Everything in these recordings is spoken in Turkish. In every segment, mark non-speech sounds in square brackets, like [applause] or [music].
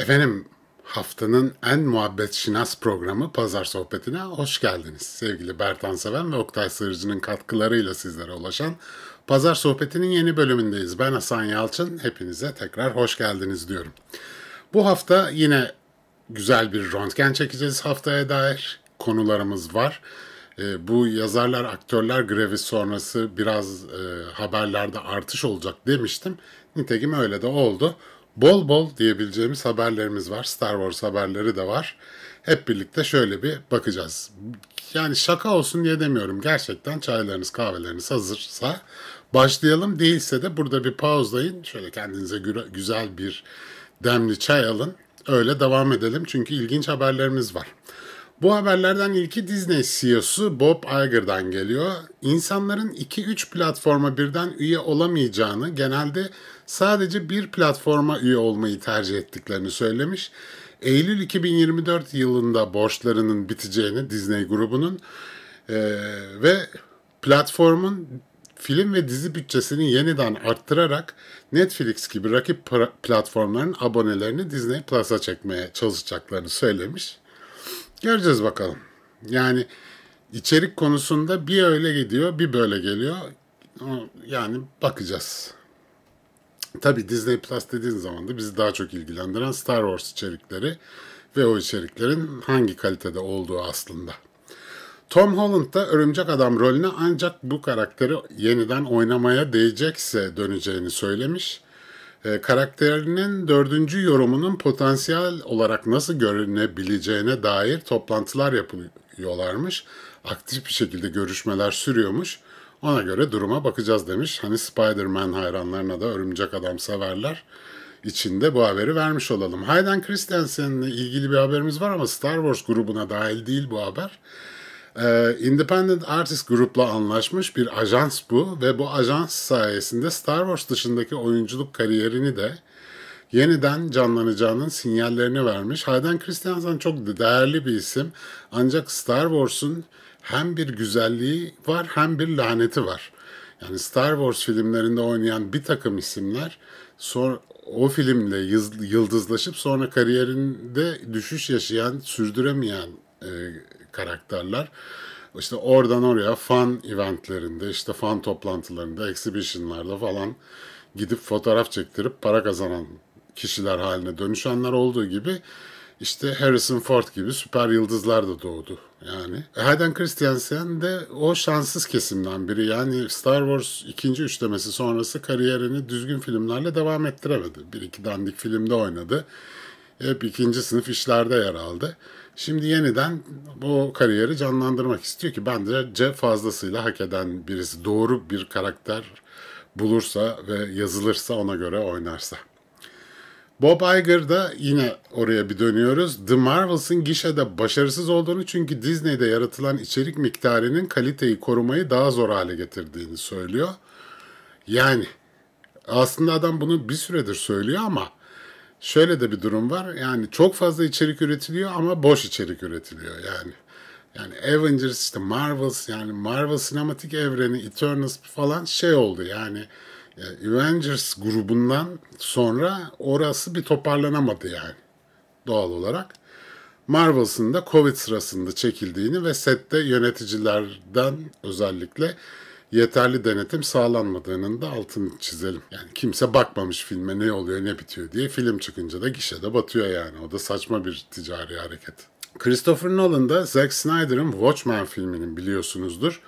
Efendim haftanın en muhabbet şinas programı Pazar Sohbeti'ne hoş geldiniz. Sevgili Bertan Seven ve Oktay Sığırcı'nın katkılarıyla sizlere ulaşan Pazar Sohbeti'nin yeni bölümündeyiz. Ben Hasan Yalçın, hepinize tekrar hoş geldiniz diyorum. Bu hafta yine güzel bir röntgen çekeceğiz haftaya dair. Konularımız var. Ee, bu yazarlar aktörler grevi sonrası biraz e, haberlerde artış olacak demiştim. Nitekim öyle de oldu bol bol diyebileceğimiz haberlerimiz var. Star Wars haberleri de var. Hep birlikte şöyle bir bakacağız. Yani şaka olsun diye demiyorum. Gerçekten çaylarınız kahveleriniz hazırsa başlayalım. Değilse de burada bir pauzlayın. Şöyle kendinize güzel bir demli çay alın. Öyle devam edelim çünkü ilginç haberlerimiz var. Bu haberlerden ilki Disney CEO'su Bob Iger'dan geliyor. İnsanların 2-3 platforma birden üye olamayacağını, genelde sadece bir platforma üye olmayı tercih ettiklerini söylemiş. Eylül 2024 yılında borçlarının biteceğini Disney grubunun e, ve platformun film ve dizi bütçesini yeniden arttırarak Netflix gibi rakip platformların abonelerini Disney Plus'a çekmeye çalışacaklarını söylemiş. Göreceğiz bakalım. Yani içerik konusunda bir öyle gidiyor, bir böyle geliyor. Yani bakacağız. Tabi Disney Plus dediğin zaman da bizi daha çok ilgilendiren Star Wars içerikleri ve o içeriklerin hangi kalitede olduğu aslında. Tom Holland da Örümcek Adam rolüne ancak bu karakteri yeniden oynamaya değecekse döneceğini söylemiş e, karakterinin dördüncü yorumunun potansiyel olarak nasıl görünebileceğine dair toplantılar yapıyorlarmış. Aktif bir şekilde görüşmeler sürüyormuş. Ona göre duruma bakacağız demiş. Hani Spider-Man hayranlarına da örümcek adam severler içinde bu haberi vermiş olalım. Hayden Christensen'le ilgili bir haberimiz var ama Star Wars grubuna dahil değil bu haber. Ee, independent Artist Group'la anlaşmış bir ajans bu ve bu ajans sayesinde Star Wars dışındaki oyunculuk kariyerini de yeniden canlanacağının sinyallerini vermiş. Hayden Christensen çok değerli bir isim ancak Star Wars'un hem bir güzelliği var hem bir laneti var. Yani Star Wars filmlerinde oynayan bir takım isimler sonra o filmle yıldızlaşıp sonra kariyerinde düşüş yaşayan, sürdüremeyen e, karakterler. İşte oradan oraya fan eventlerinde, işte fan toplantılarında, exhibitionlarda falan gidip fotoğraf çektirip para kazanan kişiler haline dönüşenler olduğu gibi işte Harrison Ford gibi süper yıldızlar da doğdu yani. Hayden Christensen de o şanssız kesimden biri. Yani Star Wars ikinci üçlemesi sonrası kariyerini düzgün filmlerle devam ettiremedi. Bir iki dandik filmde oynadı. Hep ikinci sınıf işlerde yer aldı. Şimdi yeniden bu kariyeri canlandırmak istiyor ki bence fazlasıyla hak eden birisi. Doğru bir karakter bulursa ve yazılırsa ona göre oynarsa. Bob Iger Iger'da yine oraya bir dönüyoruz. The Marvels'ın gişede başarısız olduğunu çünkü Disney'de yaratılan içerik miktarının kaliteyi korumayı daha zor hale getirdiğini söylüyor. Yani aslında adam bunu bir süredir söylüyor ama şöyle de bir durum var. Yani çok fazla içerik üretiliyor ama boş içerik üretiliyor yani. Yani Avengers işte Marvels yani Marvel sinematik evreni Eternals falan şey oldu yani e, Avengers grubundan sonra orası bir toparlanamadı yani doğal olarak. Marvel'sın da Covid sırasında çekildiğini ve sette yöneticilerden özellikle yeterli denetim sağlanmadığının da altını çizelim. Yani kimse bakmamış filme ne oluyor ne bitiyor diye film çıkınca da gişede batıyor yani. O da saçma bir ticari hareket. Christopher Nolan da Zack Snyder'ın Watchmen filminin biliyorsunuzdur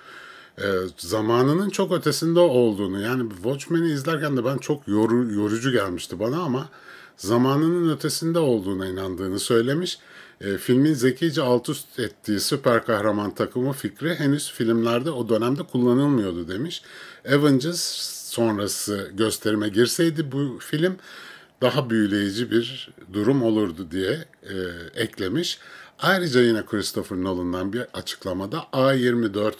e, zamanının çok ötesinde olduğunu yani Watchmen'i izlerken de ben çok yoru, yorucu gelmişti bana ama zamanının ötesinde olduğuna inandığını söylemiş. E, filmin zekice alt üst ettiği süper kahraman takımı fikri henüz filmlerde o dönemde kullanılmıyordu demiş. Avengers sonrası gösterime girseydi bu film daha büyüleyici bir durum olurdu diye e, eklemiş. Ayrıca yine Christopher Nolan'dan bir açıklamada A24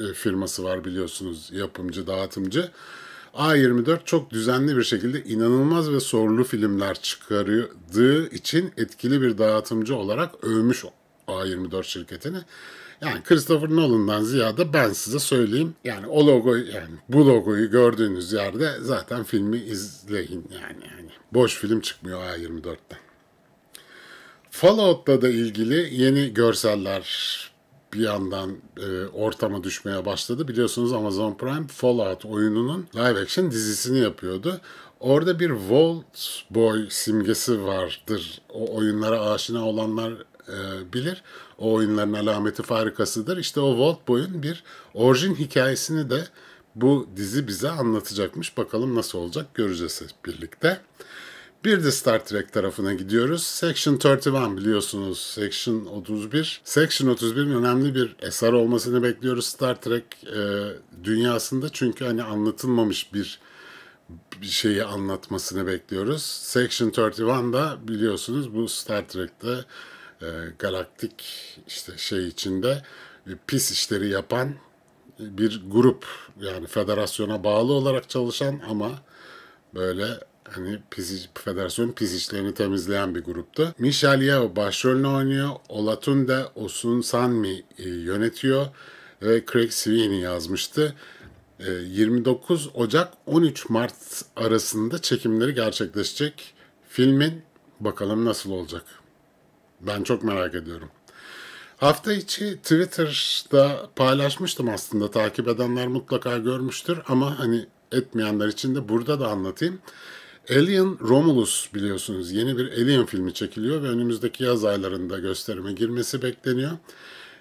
e, firması var biliyorsunuz yapımcı, dağıtımcı. A24 çok düzenli bir şekilde inanılmaz ve sorulu filmler çıkardığı için etkili bir dağıtımcı olarak övmüş A24 şirketini. Yani Christopher Nolan'dan ziyade ben size söyleyeyim. Yani o logo yani bu logoyu gördüğünüz yerde zaten filmi izleyin yani. yani boş film çıkmıyor A24'ten. Fallout'ta da ilgili yeni görseller bir yandan e, ortama düşmeye başladı. Biliyorsunuz Amazon Prime Fallout oyununun live action dizisini yapıyordu. Orada bir Vault Boy simgesi vardır. O oyunlara aşina olanlar e, bilir. O oyunların alameti farikasıdır. İşte o Vault Boy'un bir orijin hikayesini de bu dizi bize anlatacakmış. Bakalım nasıl olacak göreceğiz birlikte. Bir de Star Trek tarafına gidiyoruz. Section 31 biliyorsunuz. Section 31. Section 31'in önemli bir eser olmasını bekliyoruz Star Trek e, dünyasında. Çünkü hani anlatılmamış bir bir şeyi anlatmasını bekliyoruz. Section da biliyorsunuz bu Star Trek'te e, galaktik işte şey içinde e, pis işleri yapan bir grup yani federasyona bağlı olarak çalışan ama böyle hani Pisic, federasyon Pisic'lerini temizleyen bir grupta. Michel Yeo başrolünü oynuyor. Olatun Olatunde Osun Sanmi e, yönetiyor ve Craig Sweeney yazmıştı. 29 e, Ocak 13 Mart arasında çekimleri gerçekleşecek. Filmin bakalım nasıl olacak. Ben çok merak ediyorum. Hafta içi Twitter'da paylaşmıştım aslında takip edenler mutlaka görmüştür ama hani etmeyenler için de burada da anlatayım. Alien Romulus biliyorsunuz yeni bir Alien filmi çekiliyor ve önümüzdeki yaz aylarında gösterime girmesi bekleniyor.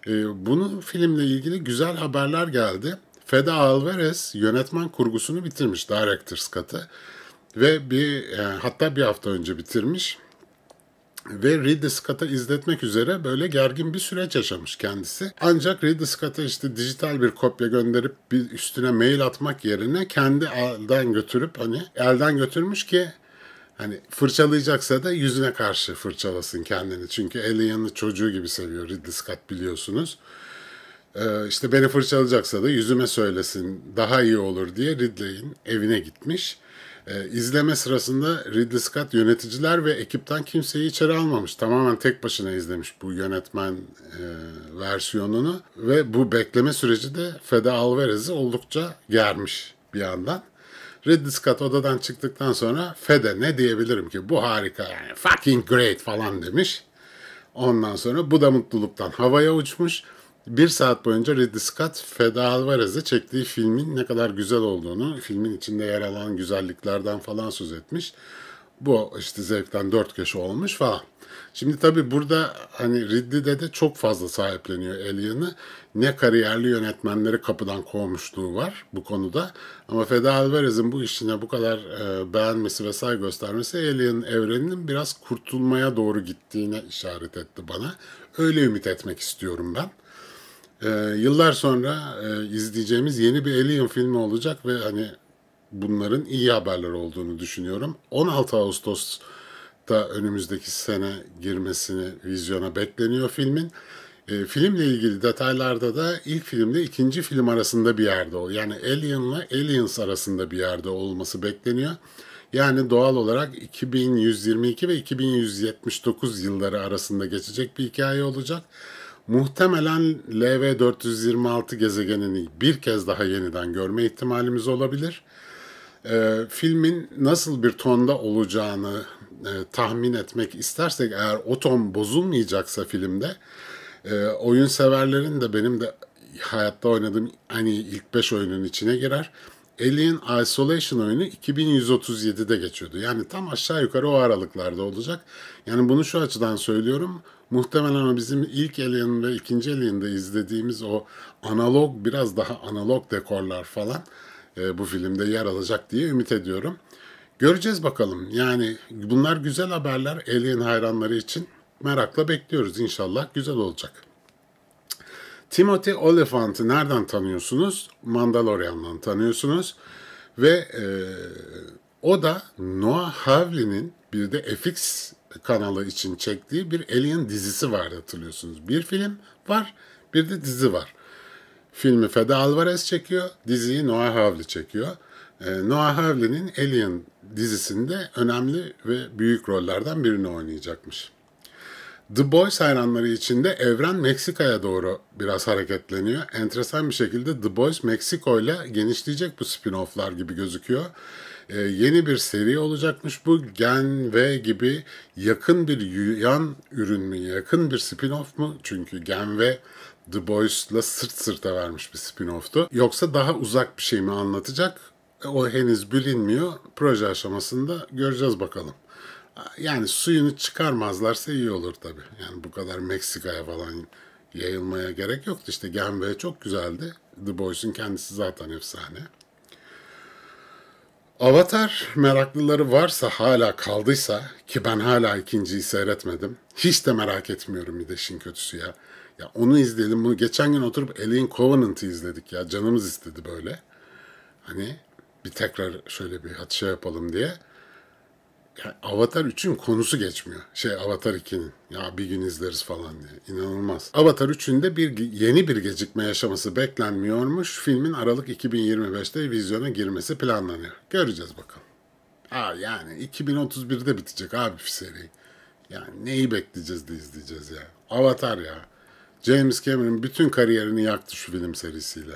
E, ee, bunun filmle ilgili güzel haberler geldi. Feda Alvarez yönetmen kurgusunu bitirmiş Director's Cut'ı ve bir e, hatta bir hafta önce bitirmiş ve Ridley Scott'a izletmek üzere böyle gergin bir süreç yaşamış kendisi. Ancak Ridley Scott'a işte dijital bir kopya gönderip bir üstüne mail atmak yerine kendi elden götürüp hani elden götürmüş ki Hani fırçalayacaksa da yüzüne karşı fırçalasın kendini. Çünkü Alien'ı çocuğu gibi seviyor Ridley Scott biliyorsunuz. Ee, işte beni fırçalayacaksa da yüzüme söylesin daha iyi olur diye Ridley'in evine gitmiş. E, izleme sırasında Ridley Scott yöneticiler ve ekipten kimseyi içeri almamış. Tamamen tek başına izlemiş bu yönetmen e, versiyonunu ve bu bekleme süreci de Fede Alvarez'i oldukça germiş bir yandan. Ridley Scott odadan çıktıktan sonra Fede ne diyebilirim ki bu harika yani fucking great falan demiş. Ondan sonra bu da mutluluktan havaya uçmuş bir saat boyunca Ridley Scott Feda Alvarez'e çektiği filmin ne kadar güzel olduğunu, filmin içinde yer alan güzelliklerden falan söz etmiş. Bu işte zevkten dört köşe olmuş falan. Şimdi tabii burada hani Ridley'de de çok fazla sahipleniyor Alien'ı. Ne kariyerli yönetmenleri kapıdan kovmuşluğu var bu konuda. Ama Feda Alvarez'in bu işine bu kadar e, beğenmesi ve göstermesi Alien evreninin biraz kurtulmaya doğru gittiğine işaret etti bana. Öyle ümit etmek istiyorum ben e, yıllar sonra e, izleyeceğimiz yeni bir Alien filmi olacak ve hani bunların iyi haberler olduğunu düşünüyorum. 16 Ağustos'ta önümüzdeki sene girmesini vizyona bekleniyor filmin. E, filmle ilgili detaylarda da ilk filmle ikinci film arasında bir yerde ol. Yani Alien'la Aliens arasında bir yerde olması bekleniyor. Yani doğal olarak 2122 ve 2179 yılları arasında geçecek bir hikaye olacak. Muhtemelen LV-426 gezegenini bir kez daha yeniden görme ihtimalimiz olabilir. E, filmin nasıl bir tonda olacağını e, tahmin etmek istersek eğer o ton bozulmayacaksa filmde e, oyun severlerin de benim de hayatta oynadığım hani ilk 5 oyunun içine girer. Alien Isolation oyunu 2137'de geçiyordu. Yani tam aşağı yukarı o aralıklarda olacak. Yani bunu şu açıdan söylüyorum muhtemelen o bizim ilk elin ve ikinci elinde izlediğimiz o analog biraz daha analog dekorlar falan e, bu filmde yer alacak diye ümit ediyorum. Göreceğiz bakalım. Yani bunlar güzel haberler Alien hayranları için. Merakla bekliyoruz inşallah güzel olacak. Timothy Olyphant'ı nereden tanıyorsunuz? Mandalorian'dan tanıyorsunuz. Ve e, o da Noah Hawley'nin bir de FX kanalı için çektiği bir Alien dizisi var hatırlıyorsunuz. Bir film var, bir de dizi var. Filmi Fede Alvarez çekiyor, diziyi Noah Hawley çekiyor. Ee, Noah Hawley'nin Alien dizisinde önemli ve büyük rollerden birini oynayacakmış. The Boys hayranları için de evren Meksika'ya doğru biraz hareketleniyor. Enteresan bir şekilde The Boys Meksiko ile genişleyecek bu spin-off'lar gibi gözüküyor e, yeni bir seri olacakmış bu. Gen V gibi yakın bir yan ürün mü, yakın bir spin-off mu? Çünkü Gen V The Boys'la sırt sırta vermiş bir spin-off'tu. Yoksa daha uzak bir şey mi anlatacak? O henüz bilinmiyor. Proje aşamasında göreceğiz bakalım. Yani suyunu çıkarmazlarsa iyi olur tabii. Yani bu kadar Meksika'ya falan yayılmaya gerek yoktu. İşte Genve çok güzeldi. The Boys'un kendisi zaten efsane. Avatar meraklıları varsa hala kaldıysa ki ben hala ikinciyi seyretmedim. Hiç de merak etmiyorum bir de işin kötüsü ya. Ya onu izledim. Bunu geçen gün oturup Alien Covenant'ı izledik ya. Canımız istedi böyle. Hani bir tekrar şöyle bir şey yapalım diye yani Avatar 3'ün konusu geçmiyor. Şey Avatar 2'nin. Ya bir gün izleriz falan diye. İnanılmaz. Avatar 3'ün de bir, yeni bir gecikme yaşaması beklenmiyormuş. Filmin Aralık 2025'te vizyona girmesi planlanıyor. Göreceğiz bakalım. Aa yani 2031'de bitecek abi seri. Yani neyi bekleyeceğiz de izleyeceğiz ya. Avatar ya. James Cameron bütün kariyerini yaktı şu film serisiyle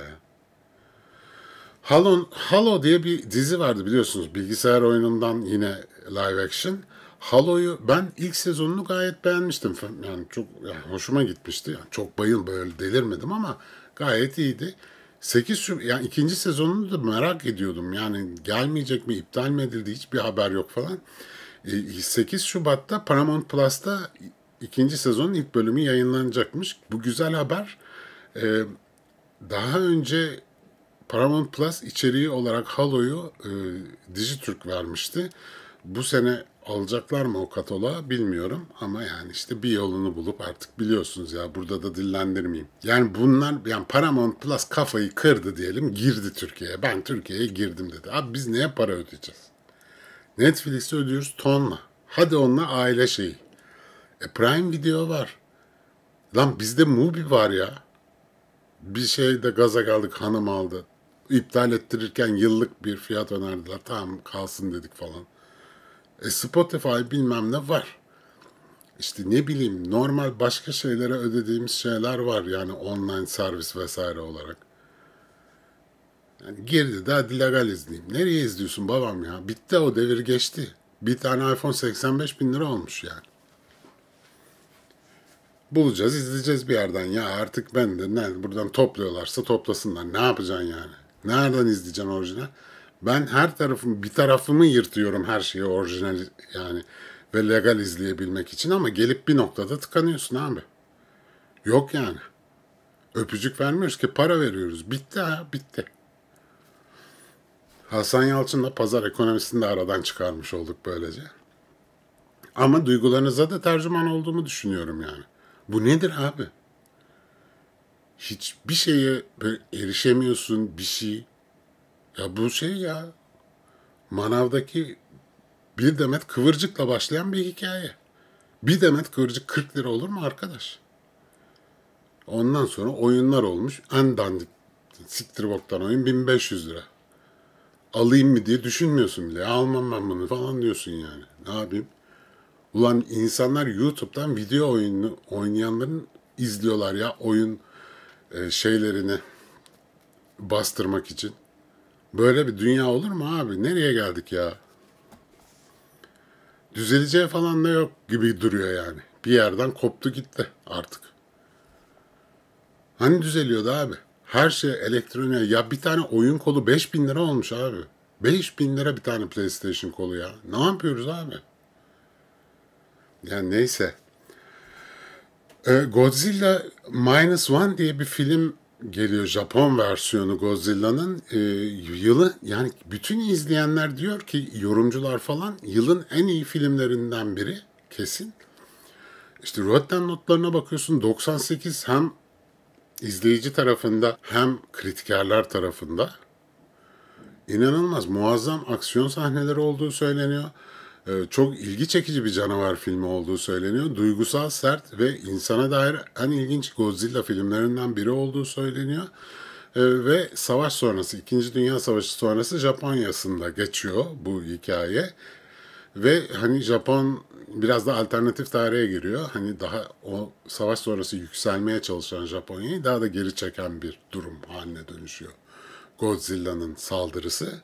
Halo, Halo diye bir dizi vardı biliyorsunuz. Bilgisayar oyunundan yine live action. Halo'yu ben ilk sezonunu gayet beğenmiştim. Yani çok yani hoşuma gitmişti. Yani çok bayıl böyle delirmedim ama gayet iyiydi. 8 Şubat, yani ikinci sezonunu da merak ediyordum. Yani gelmeyecek mi, iptal mi edildi hiçbir haber yok falan. 8 e, Şubat'ta Paramount Plus'ta ikinci sezonun ilk bölümü yayınlanacakmış. Bu güzel haber. E, daha önce Paramount Plus içeriği olarak Halo'yu e, Dijitürk vermişti. Bu sene alacaklar mı o katola bilmiyorum ama yani işte bir yolunu bulup artık biliyorsunuz ya burada da dillendirmeyeyim. Yani bunlar yani Paramount Plus kafayı kırdı diyelim girdi Türkiye'ye. Ben Türkiye'ye girdim dedi. Abi biz neye para ödeyeceğiz? Netflix'e ödüyoruz tonla. Hadi onunla aile şeyi. E Prime Video var. Lan bizde Mubi var ya. Bir şey de gaza kaldık hanım aldı. İptal ettirirken yıllık bir fiyat önerdiler. Tamam kalsın dedik falan. E Spotify bilmem ne var. İşte ne bileyim normal başka şeylere ödediğimiz şeyler var yani online servis vesaire olarak. Yani girdi daha hadi legal izleyeyim. Nereye izliyorsun babam ya? Bitti o devir geçti. Bir tane iPhone 85 bin lira olmuş yani. Bulacağız izleyeceğiz bir yerden ya artık ben de ne, buradan topluyorlarsa toplasınlar. Ne yapacaksın yani? Nereden izleyeceksin orijinal? Ben her tarafım bir tarafımı yırtıyorum her şeyi orijinal yani ve legal izleyebilmek için ama gelip bir noktada tıkanıyorsun abi. Yok yani. Öpücük vermiyoruz ki para veriyoruz. Bitti ha bitti. Hasan Yalçın'la pazar ekonomisini de aradan çıkarmış olduk böylece. Ama duygularınıza da tercüman olduğumu düşünüyorum yani. Bu nedir abi? Hiçbir şeye erişemiyorsun bir şey. Ya bu şey ya. Manavdaki bir demet kıvırcıkla başlayan bir hikaye. Bir demet kıvırcık 40 lira olur mu arkadaş? Ondan sonra oyunlar olmuş. En dandik siktir boktan oyun 1500 lira. Alayım mı diye düşünmüyorsun bile. Almam ben bunu falan diyorsun yani. Ne yapayım? Ulan insanlar YouTube'dan video oyunu oynayanların izliyorlar ya oyun e, şeylerini bastırmak için. Böyle bir dünya olur mu abi? Nereye geldik ya? Düzeleceği falan da yok gibi duruyor yani. Bir yerden koptu gitti artık. Hani düzeliyordu abi? Her şey elektronik. Ya bir tane oyun kolu 5000 lira olmuş abi. 5000 lira bir tane PlayStation kolu ya. Ne yapıyoruz abi? Yani neyse. Ee, Godzilla Minus One diye bir film geliyor Japon versiyonu Godzilla'nın e, yılı yani bütün izleyenler diyor ki yorumcular falan yılın en iyi filmlerinden biri kesin. İşte Rotten notlarına bakıyorsun 98 hem izleyici tarafında hem kritikerler tarafında inanılmaz muazzam aksiyon sahneleri olduğu söyleniyor. Ee, çok ilgi çekici bir canavar filmi olduğu söyleniyor. Duygusal, sert ve insana dair en ilginç Godzilla filmlerinden biri olduğu söyleniyor. Ee, ve savaş sonrası, İkinci Dünya Savaşı sonrası Japonya'sında geçiyor bu hikaye. Ve hani Japon biraz da alternatif tarihe giriyor. Hani daha o savaş sonrası yükselmeye çalışan Japonya'yı daha da geri çeken bir durum haline dönüşüyor. Godzilla'nın saldırısı.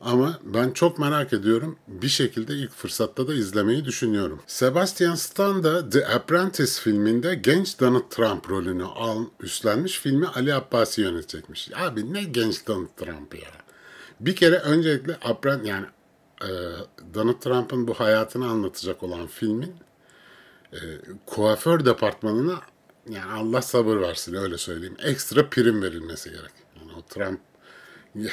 Ama ben çok merak ediyorum. Bir şekilde ilk fırsatta da izlemeyi düşünüyorum. Sebastian Stan da The Apprentice filminde genç Donald Trump rolünü al, üstlenmiş filmi Ali Abbasi yönetecekmiş. Abi ne genç Donald Trump ya. Bir kere öncelikle Apprent yani e, Donald Trump'ın bu hayatını anlatacak olan filmin e, kuaför departmanına yani Allah sabır versin öyle söyleyeyim. Ekstra prim verilmesi gerek. Yani o Trump [laughs]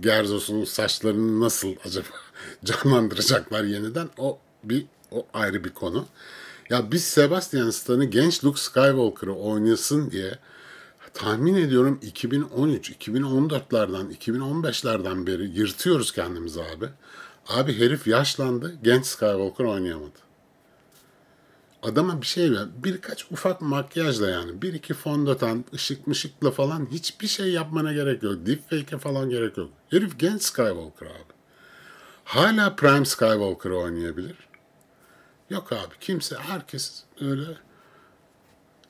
Gerzos'un saçlarını nasıl acaba [laughs] canlandıracaklar yeniden o bir o ayrı bir konu. Ya biz Sebastian Stan'ı genç Luke Skywalker'ı oynasın diye tahmin ediyorum 2013, 2014'lerden, 2015'lerden beri yırtıyoruz kendimizi abi. Abi herif yaşlandı, genç Skywalker oynayamadı adama bir şey ver. Birkaç ufak makyajla yani. Bir iki fondöten, ışık mışıkla falan hiçbir şey yapmana gerek yok. Deepfake'e falan gerek yok. Herif genç Skywalker abi. Hala Prime Skywalker oynayabilir. Yok abi kimse, herkes öyle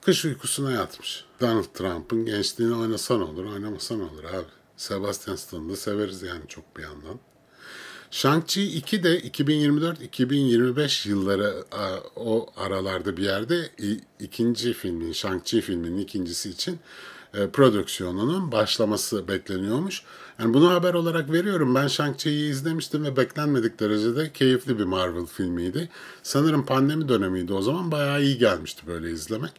kış uykusuna yatmış. Donald Trump'ın gençliğini oynasan olur, oynamasan olur abi. Sebastian Stan'ı da severiz yani çok bir yandan. Shang-Chi 2 de 2024-2025 yılları o aralarda bir yerde ikinci filmin, Shang-Chi filminin ikincisi için e, prodüksiyonunun başlaması bekleniyormuş. Yani bunu haber olarak veriyorum. Ben Shang-Chi'yi izlemiştim ve beklenmedik derecede keyifli bir Marvel filmiydi. Sanırım pandemi dönemiydi o zaman. Bayağı iyi gelmişti böyle izlemek.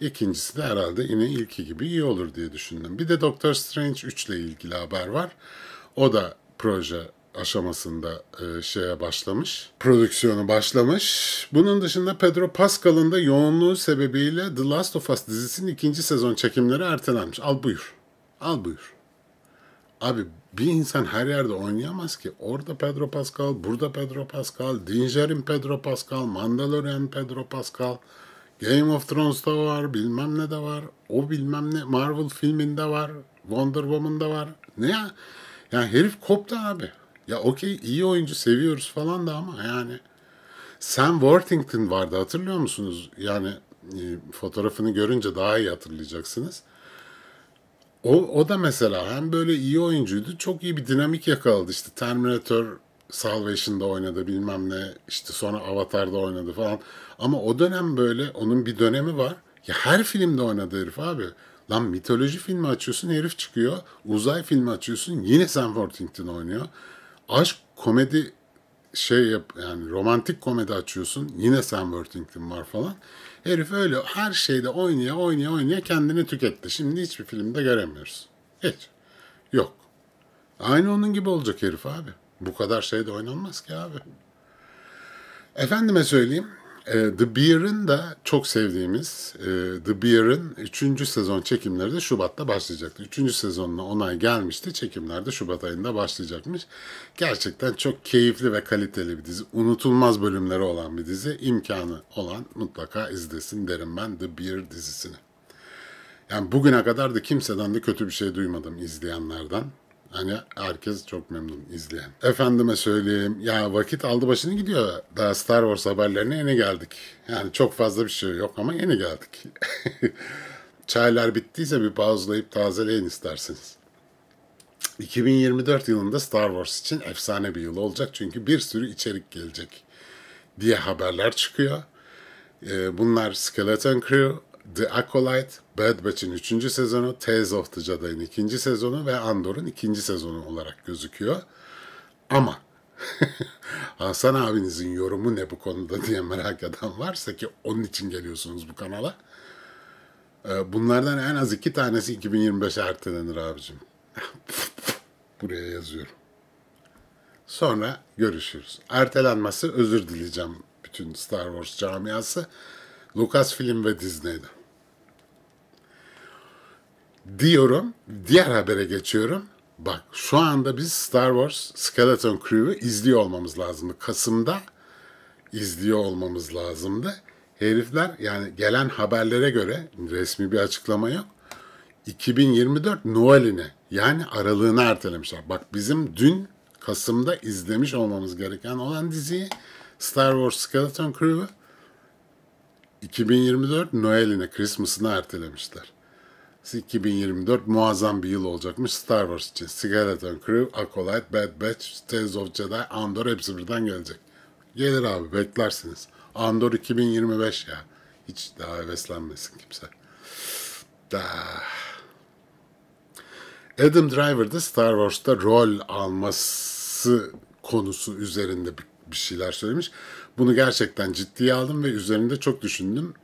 İkincisi de herhalde yine ilki gibi iyi olur diye düşündüm. Bir de Doctor Strange 3 ile ilgili haber var. O da proje aşamasında e, şeye başlamış. Prodüksiyonu başlamış. Bunun dışında Pedro Pascal'ın da yoğunluğu sebebiyle The Last of Us dizisinin ikinci sezon çekimleri ertelenmiş. Al buyur. Al buyur. Abi bir insan her yerde oynayamaz ki. Orada Pedro Pascal, burada Pedro Pascal, Dinger'in Pedro Pascal, Mandalorian Pedro Pascal, Game of Thrones'ta var, bilmem ne de var. O bilmem ne Marvel filminde var, Wonder Woman'da var. Ne ya? Yani herif koptu abi. Ya okey iyi oyuncu seviyoruz falan da ama yani Sam Worthington vardı hatırlıyor musunuz? Yani e, fotoğrafını görünce daha iyi hatırlayacaksınız. O, o da mesela hem böyle iyi oyuncuydu çok iyi bir dinamik yakaladı işte Terminator Salvation'da oynadı bilmem ne işte sonra Avatar'da oynadı falan. Ama o dönem böyle onun bir dönemi var. Ya her filmde oynadı herif abi. Lan mitoloji filmi açıyorsun herif çıkıyor. Uzay filmi açıyorsun yine Sam Worthington oynuyor. Aşk komedi şey yap yani romantik komedi açıyorsun. Yine Sam Worthington var falan. Herif öyle her şeyde oynaya oynaya oynaya kendini tüketti. Şimdi hiçbir filmde göremiyoruz. Hiç. Yok. Aynı onun gibi olacak herif abi. Bu kadar şeyde oynanmaz ki abi. Efendime söyleyeyim. E, The Beer'in de çok sevdiğimiz e, The Beer'in 3. sezon çekimleri de Şubat'ta başlayacaktı. 3. sezonuna onay gelmişti. Çekimler de Şubat ayında başlayacakmış. Gerçekten çok keyifli ve kaliteli bir dizi. Unutulmaz bölümleri olan bir dizi. İmkanı olan mutlaka izlesin derim ben The Bear dizisini. Yani bugüne kadar da kimseden de kötü bir şey duymadım izleyenlerden. Hani herkes çok memnun izleyen. Efendime söyleyeyim ya vakit aldı başını gidiyor. Daha Star Wars haberlerine yeni geldik. Yani çok fazla bir şey yok ama yeni geldik. [laughs] Çaylar bittiyse bir pauzlayıp tazeleyin isterseniz. 2024 yılında Star Wars için efsane bir yıl olacak çünkü bir sürü içerik gelecek diye haberler çıkıyor. Ee, bunlar Skeleton Crew, The Acolyte, Bad Batch'in 3. sezonu, Tales of the Jedi'ın 2. sezonu ve Andor'un 2. sezonu olarak gözüküyor. Ama [laughs] Hasan abinizin yorumu ne bu konuda diye merak eden varsa ki onun için geliyorsunuz bu kanala. Ee, bunlardan en az iki tanesi 2025'e ertelenir abicim. [laughs] Buraya yazıyorum. Sonra görüşürüz. Ertelenmesi özür dileyeceğim bütün Star Wars camiası. Lucas Film ve Disney'de. Diyorum, diğer habere geçiyorum. Bak şu anda biz Star Wars Skeleton Crew'u izliyor olmamız lazımdı. Kasım'da izliyor olmamız lazımdı. Herifler yani gelen haberlere göre resmi bir açıklama yok. 2024 Noel'ine yani aralığını ertelemişler. Bak bizim dün Kasım'da izlemiş olmamız gereken olan diziyi Star Wars Skeleton Crew'u 2024 Noel'ine, Christmas'ını ertelemişler. 2024 muazzam bir yıl olacakmış Star Wars için. Skeleton Crew, Acolyte, Bad Batch, Tales of Jedi, Andor hepsi birden gelecek. Gelir abi beklersiniz. Andor 2025 ya. Hiç daha heveslenmesin kimse. Da. Adam Driver'da Star Wars'ta rol alması konusu üzerinde bir şeyler söylemiş. Bunu gerçekten ciddiye aldım ve üzerinde çok düşündüm.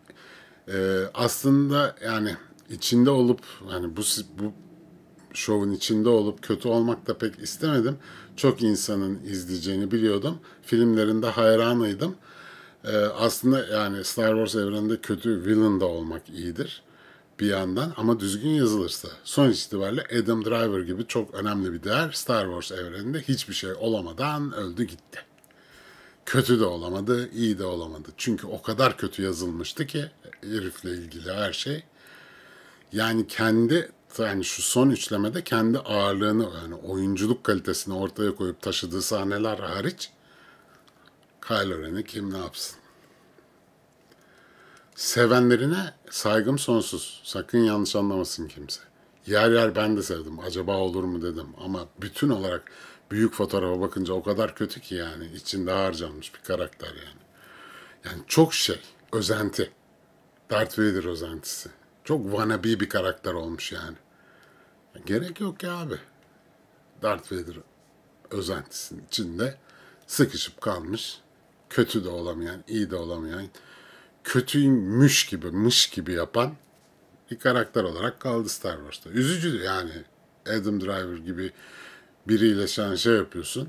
Ee, aslında yani içinde olup hani bu bu şovun içinde olup kötü olmak da pek istemedim. Çok insanın izleyeceğini biliyordum. Filmlerinde hayranıydım. Ee, aslında yani Star Wars evreninde kötü villain da olmak iyidir bir yandan ama düzgün yazılırsa. Sonuç itibariyle Adam Driver gibi çok önemli bir değer Star Wars evreninde hiçbir şey olamadan öldü gitti kötü de olamadı, iyi de olamadı. Çünkü o kadar kötü yazılmıştı ki herifle ilgili her şey. Yani kendi yani şu son üçlemede kendi ağırlığını yani oyunculuk kalitesini ortaya koyup taşıdığı sahneler hariç Kylo Ren'i kim ne yapsın? Sevenlerine saygım sonsuz. Sakın yanlış anlamasın kimse. Yer yer ben de sevdim. Acaba olur mu dedim. Ama bütün olarak büyük fotoğrafa bakınca o kadar kötü ki yani. içinde harcanmış bir karakter yani. Yani çok şey. Özenti. Darth Vader özentisi. Çok wannabe bir karakter olmuş yani. Gerek yok ya abi. Darth Vader özentisinin içinde sıkışıp kalmış. Kötü de olamayan, iyi de olamayan, kötüymüş gibi, mış gibi yapan bir karakter olarak kaldı Star Wars'ta. Üzücü yani Adam Driver gibi biriyle sen şey yapıyorsun.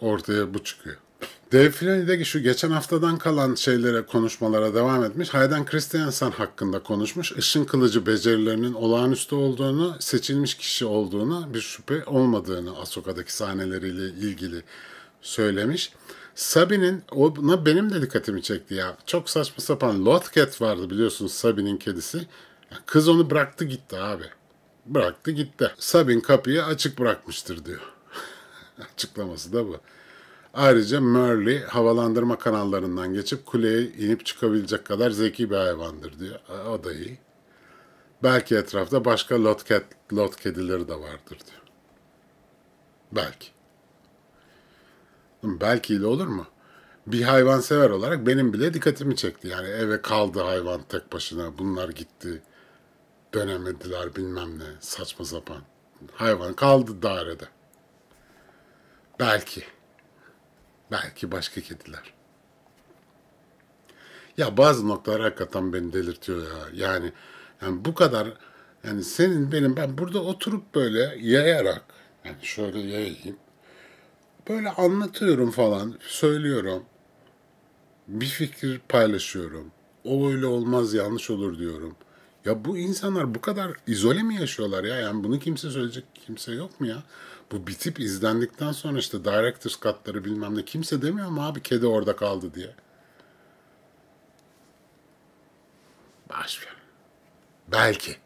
Ortaya bu çıkıyor. Dave Filoni'deki şu geçen haftadan kalan şeylere konuşmalara devam etmiş. Hayden Christensen hakkında konuşmuş. Işın kılıcı becerilerinin olağanüstü olduğunu, seçilmiş kişi olduğunu, bir şüphe olmadığını Asoka'daki sahneleriyle ilgili söylemiş. Sabi'nin, ona benim de dikkatimi çekti ya. Çok saçma sapan Lotcat vardı biliyorsunuz Sabi'nin kedisi. Kız onu bıraktı gitti abi. Bıraktı gitti. Sabin kapıyı açık bırakmıştır diyor. [laughs] Açıklaması da bu. Ayrıca Merly havalandırma kanallarından geçip kuleye inip çıkabilecek kadar zeki bir hayvandır diyor. E, o da iyi. Belki etrafta başka lot, cat, lot kedileri de vardır diyor. Belki. Belki ile olur mu? Bir hayvansever olarak benim bile dikkatimi çekti. Yani eve kaldı hayvan tek başına, bunlar gitti dönemediler bilmem ne saçma sapan. Hayvan kaldı dairede. Belki. Belki başka kediler. Ya bazı noktalar hakikaten beni delirtiyor ya. Yani yani bu kadar yani senin benim ben burada oturup böyle yayarak yani şöyle yayayım. Böyle anlatıyorum falan, söylüyorum. Bir fikir paylaşıyorum. O öyle olmaz, yanlış olur diyorum. Ya bu insanlar bu kadar izole mi yaşıyorlar ya? Yani bunu kimse söyleyecek kimse yok mu ya? Bu bitip izlendikten sonra işte director's cut'ları bilmem ne kimse demiyor mu abi kedi orada kaldı diye. Başver. Belki.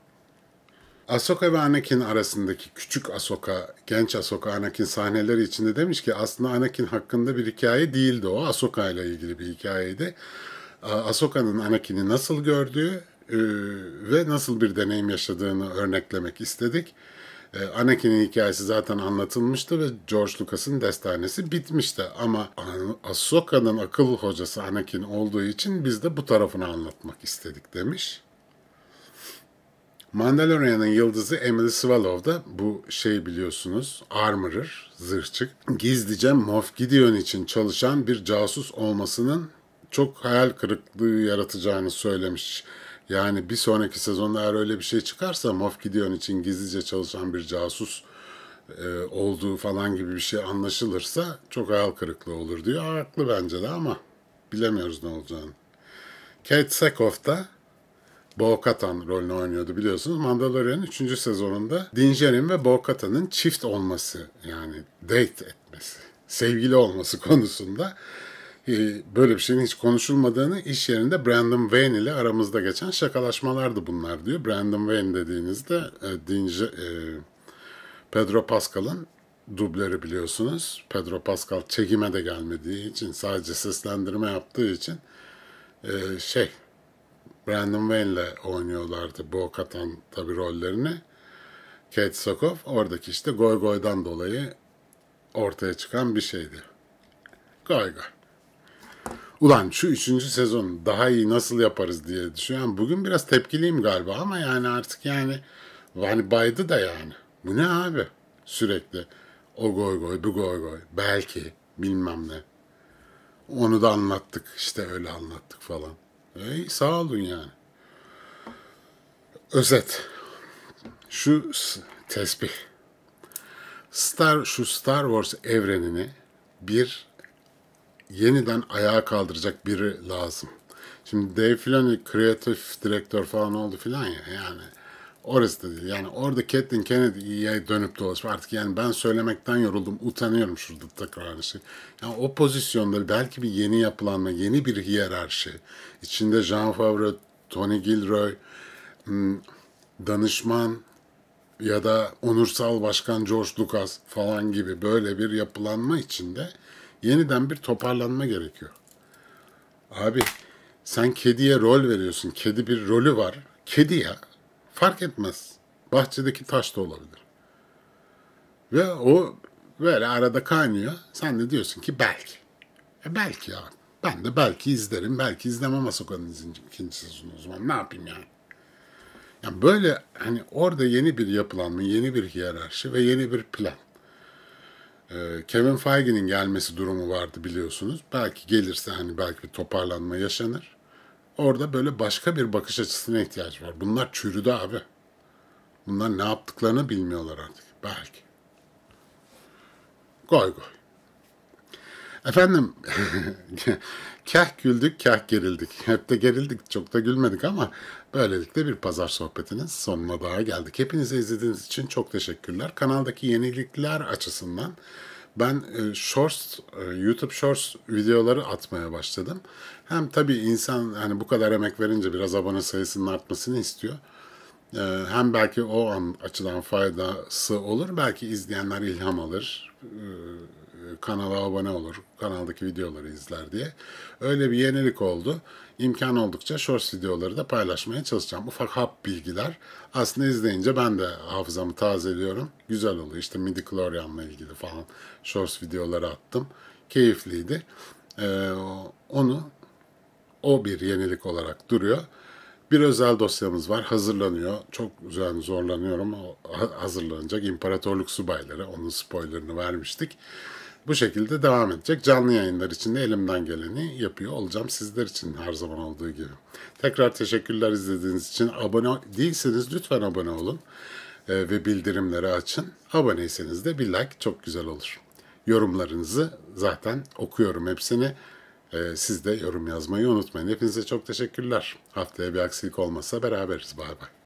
Asoka ve Anakin arasındaki küçük Asoka genç Asoka Anakin sahneleri içinde demiş ki aslında Anakin hakkında bir hikaye değildi o. Asoka ile ilgili bir hikayeydi. Asoka'nın Anakin'i nasıl gördüğü ee, ve nasıl bir deneyim yaşadığını örneklemek istedik. Ee, Anakin'in hikayesi zaten anlatılmıştı ve George Lucas'ın destanesi bitmişti. Ama Ahsoka'nın akıl hocası Anakin olduğu için biz de bu tarafını anlatmak istedik demiş. Mandalorian'ın yıldızı Emily Swallow da bu şey biliyorsunuz armorer, zırhçık. Gizlice Moff Gideon için çalışan bir casus olmasının çok hayal kırıklığı yaratacağını söylemiş. Yani bir sonraki sezonda eğer öyle bir şey çıkarsa Moff Gideon için gizlice çalışan bir casus e, olduğu falan gibi bir şey anlaşılırsa çok hayal kırıklığı olur diyor. Haklı bence de ama bilemiyoruz ne olacağını. Kate Sackhoff da Bo-Katan rolünü oynuyordu biliyorsunuz. Mandalorian'ın 3. sezonunda Din ve Bo-Katan'ın çift olması yani date etmesi, sevgili olması konusunda ee, böyle bir şeyin hiç konuşulmadığını iş yerinde Brandon Wayne ile aramızda geçen şakalaşmalardı bunlar diyor. Brandon Wayne dediğinizde e, Dinje, e, Pedro Pascal'ın dublörü biliyorsunuz. Pedro Pascal çekime de gelmediği için sadece seslendirme yaptığı için e, şey Brandon Wayne ile oynuyorlardı Bo Katan tabi rollerini. Kate Sokov oradaki işte Goy Goy'dan dolayı ortaya çıkan bir şeydi. Goy Goy ulan şu üçüncü sezon daha iyi nasıl yaparız diye düşünüyorum. Bugün biraz tepkiliyim galiba ama yani artık yani hani baydı da yani. Bu ne abi? Sürekli o goy goy bu goy goy belki bilmem ne. Onu da anlattık işte öyle anlattık falan. Ey sağ olun yani. Özet. Şu tesbih. Star şu Star Wars evrenini bir yeniden ayağa kaldıracak biri lazım. Şimdi Dave Filoni kreatif direktör falan oldu filan ya yani orası da değil. Yani orada Kathleen Kennedy'ye dönüp dolaşıp artık yani ben söylemekten yoruldum utanıyorum şurada tekrar aynı şey. Yani o pozisyonda belki bir yeni yapılanma, yeni bir hiyerarşi. İçinde Jean Favre, Tony Gilroy, hmm, danışman ya da onursal başkan George Lucas falan gibi böyle bir yapılanma içinde yeniden bir toparlanma gerekiyor. Abi sen kediye rol veriyorsun. Kedi bir rolü var. Kedi ya. Fark etmez. Bahçedeki taş da olabilir. Ve o böyle arada kaynıyor. Sen de diyorsun ki belki. E belki ya. Ben de belki izlerim. Belki izlemem Asoka'nın ikinci sezonu o zaman. Ne yapayım yani? Yani böyle hani orada yeni bir yapılanma, yeni bir hiyerarşi ve yeni bir plan. Ee, Kevin Feige'nin gelmesi durumu vardı biliyorsunuz. Belki gelirse hani belki bir toparlanma yaşanır. Orada böyle başka bir bakış açısına ihtiyaç var. Bunlar çürüdü abi. Bunlar ne yaptıklarını bilmiyorlar artık. Belki. Goy goy. Efendim [laughs] kah güldük kah gerildik. [laughs] Hep de gerildik çok da gülmedik ama böylelikle bir pazar sohbetinin sonuna daha geldik. Hepinize izlediğiniz için çok teşekkürler. Kanaldaki yenilikler açısından ben e, Shorts, e, YouTube Shorts videoları atmaya başladım. Hem tabii insan hani bu kadar emek verince biraz abone sayısının artmasını istiyor e, hem belki o an açıdan faydası olur belki izleyenler ilham alır kanala abone olur, kanaldaki videoları izler diye. Öyle bir yenilik oldu. İmkan oldukça short videoları da paylaşmaya çalışacağım. Ufak hap bilgiler. Aslında izleyince ben de hafızamı tazeliyorum. Güzel oluyor. İşte midi chlorianla ilgili falan short videoları attım. Keyifliydi. Ee, onu o bir yenilik olarak duruyor. Bir özel dosyamız var. Hazırlanıyor. Çok yani zorlanıyorum. Hazırlanacak. İmparatorluk Subayları. Onun spoilerını vermiştik. Bu şekilde devam edecek. Canlı yayınlar için de elimden geleni yapıyor olacağım sizler için her zaman olduğu gibi. Tekrar teşekkürler izlediğiniz için. Abone değilseniz lütfen abone olun e, ve bildirimleri açın. Aboneyseniz de bir like çok güzel olur. Yorumlarınızı zaten okuyorum hepsini. E, siz de yorum yazmayı unutmayın. Hepinize çok teşekkürler. Haftaya bir aksilik olmasa beraberiz. Bay bay.